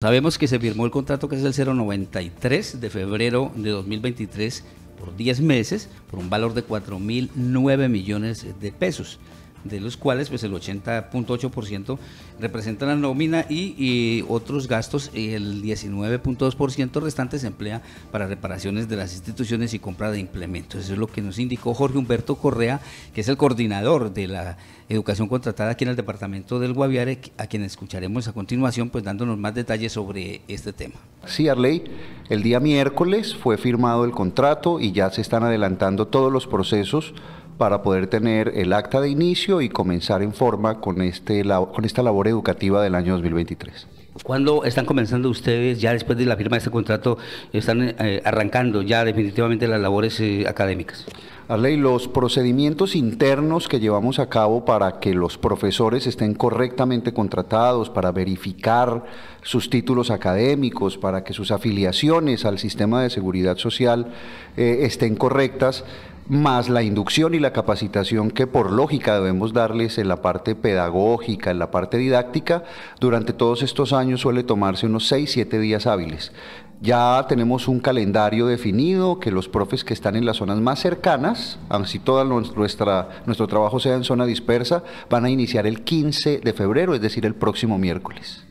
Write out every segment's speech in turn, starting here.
Sabemos que se firmó el contrato que es el 093 de febrero de 2023 por 10 meses por un valor de 4.009 millones de pesos de los cuales pues el 80.8% representa la nómina y, otros gastos y el 19.2% restante se emplea para reparaciones de las instituciones y compra de implementos. Eso es lo que nos indicó Jorge Humberto Correa, que es el coordinador de la educación contratada aquí en el departamento del Guaviare, a quien escucharemos a continuación pues dándonos más detalles sobre este tema. Sí, Arley, el día miércoles fue firmado el contrato y ya se están adelantando todos los procesos para poder tener el acta de inicio y comenzar en forma con, este, con esta labor educativa del año 2023. ¿Cuándo están comenzando ustedes, ya después de la firma de este contrato, están eh, arrancando ya definitivamente las labores eh, académicas? Arley, los procedimientos internos que llevamos a cabo para que los profesores estén correctamente contratados, para verificar sus títulos académicos, para que sus afiliaciones al sistema de seguridad social eh, estén correctas, más la inducción y la capacitación que por lógica debemos darles en la parte pedagógica, en la parte didáctica, durante todos estos años suele tomarse unos 6, 7 días hábiles. Ya tenemos un calendario definido que los profes que están en las zonas más cercanas, así todo nuestra, nuestro trabajo sea en zona dispersa, van a iniciar el 15 de febrero, es decir, el próximo miércoles.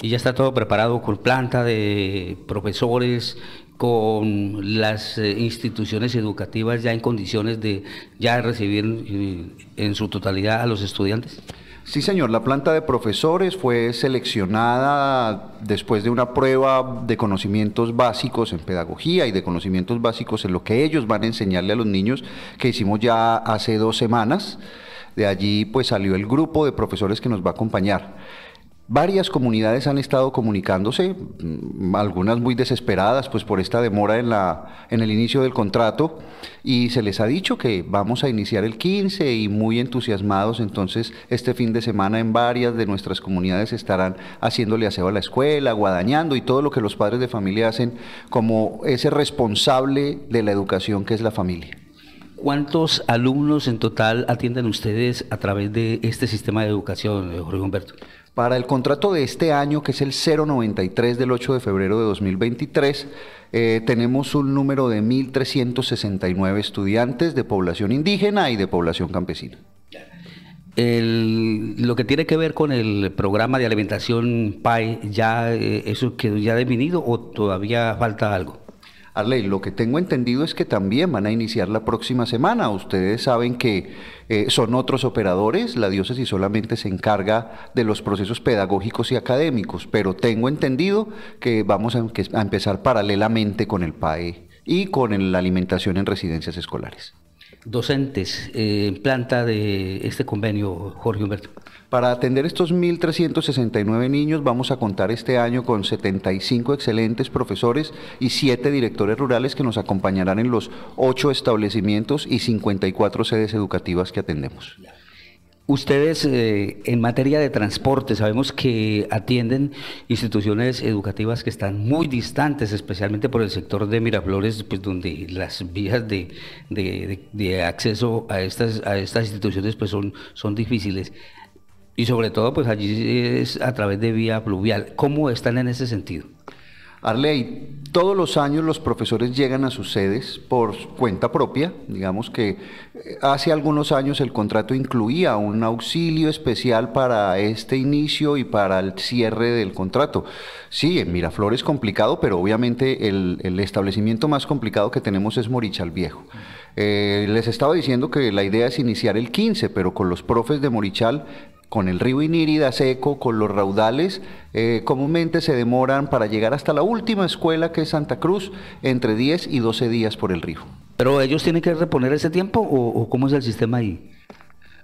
Y ya está todo preparado con planta de profesores, con las eh, instituciones educativas ya en condiciones de ya recibir eh, en su totalidad a los estudiantes? Sí, señor, la planta de profesores fue seleccionada después de una prueba de conocimientos básicos en pedagogía y de conocimientos básicos en lo que ellos van a enseñarle a los niños que hicimos ya hace dos semanas. De allí pues salió el grupo de profesores que nos va a acompañar. Varias comunidades han estado comunicándose, mm, algunas muy desesperadas pues por esta demora en, la, en el inicio del contrato y se les ha dicho que vamos a iniciar el 15 y muy entusiasmados entonces este fin de semana en varias de nuestras comunidades estarán haciéndole aseo a la escuela, guadañando y todo lo que los padres de familia hacen como ese responsable de la educación que es la familia. ¿Cuántos alumnos en total atienden ustedes a través de este sistema de educación, eh, Jorge Humberto? Para el contrato de este año, que es el 093 del 8 de febrero de 2023, eh, tenemos un número de 1.369 estudiantes de población indígena y de población campesina. lo que tiene que ver con el programa de alimentación PAI, e, ¿ya eh, eso quedó ya definido o todavía falta algo? ley. lo que tengo entendido es que también van a iniciar la próxima semana. Ustedes saben que eh, son otros operadores, la diócesis solamente se encarga de los procesos pedagógicos y académicos, pero tengo entendido que vamos a empezar paralelamente con el PAE y con la alimentación en residencias escolares docentes eh, en planta de este convenio, Jorge Humberto? Para atender estos 1.369 niños vamos a contar este año con 75 excelentes profesores y 7 directores rurales que nos acompañarán en los 8 establecimientos y 54 sedes educativas que atendemos. Ustedes eh, en materia de transporte sabemos que atienden instituciones educativas que están muy distantes, especialmente por el sector de Miraflores, pues donde las vías de, acceso a estas, a estas instituciones pues son, son difíciles. Y sobre todo pues allí es a través de vía pluvial. ¿Cómo están en ese sentido? Arley, todos los años los profesores llegan a sus sedes por cuenta propia, digamos que eh, hace algunos años el contrato incluía un auxilio especial para este inicio y para el cierre del contrato. Sí, en Miraflores es complicado, pero obviamente el, establecimiento más complicado que tenemos es Morichal Viejo. Eh, les estaba diciendo que la idea es iniciar el 15, pero con los profes de Morichal con el río Inírida seco, con los raudales, eh, comúnmente se demoran para llegar hasta la última escuela que es Santa Cruz entre 10 y 12 días por el río. ¿Pero ellos tienen que reponer ese tiempo o cómo es el sistema ahí?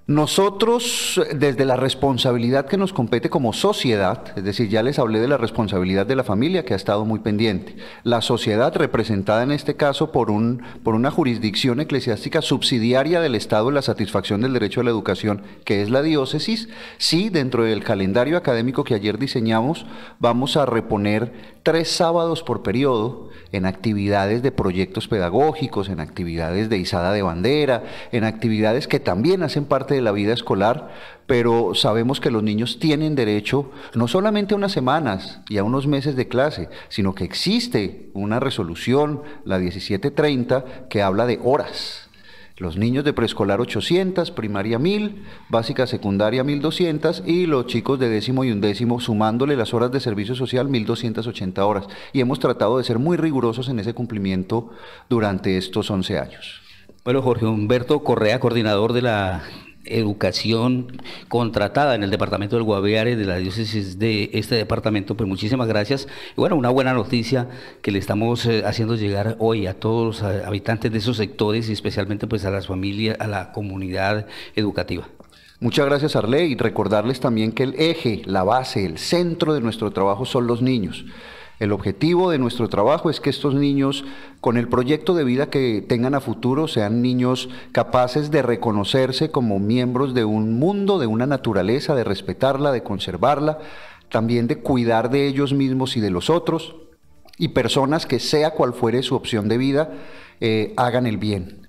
Nosotros, desde la responsabilidad que nos compete como sociedad, es decir, ya les hablé de la responsabilidad de la familia que ha estado muy pendiente, la sociedad representada en este caso por, un, por una jurisdicción eclesiástica subsidiaria del Estado en la satisfacción del derecho a la educación, que es la diócesis, sí, dentro del calendario académico que ayer diseñamos, vamos a reponer tres sábados por periodo en actividades de proyectos pedagógicos, en actividades de izada de bandera, en actividades que también hacen parte de la vida escolar, pero sabemos que los niños tienen derecho no solamente a unas semanas y a unos meses de clase, sino que existe una resolución, la 1730, que habla de horas los niños de preescolar 800, primaria 1000, básica secundaria 1200 y los chicos de décimo y undécimo sumándole las horas de servicio social 1280 horas. Y hemos tratado de ser muy rigurosos en ese cumplimiento durante estos 11 años. Bueno, Jorge Humberto Correa, coordinador de la educación contratada en el departamento del Guaviare, de la diócesis de este departamento, pues muchísimas gracias. Y bueno, una buena noticia que le estamos eh, haciendo llegar hoy a todos los eh, habitantes de esos sectores y especialmente pues a las familias, a la comunidad educativa. Muchas gracias Arley y recordarles también que el eje, la base, el centro de nuestro trabajo son los niños. El objetivo de nuestro trabajo es que estos niños, con el proyecto de vida que tengan a futuro, sean niños capaces de reconocerse como miembros de un mundo, de una naturaleza, de respetarla, de conservarla, también de cuidar de ellos mismos y de los otros, y personas que, sea cual fuere su opción de vida, eh, hagan el bien.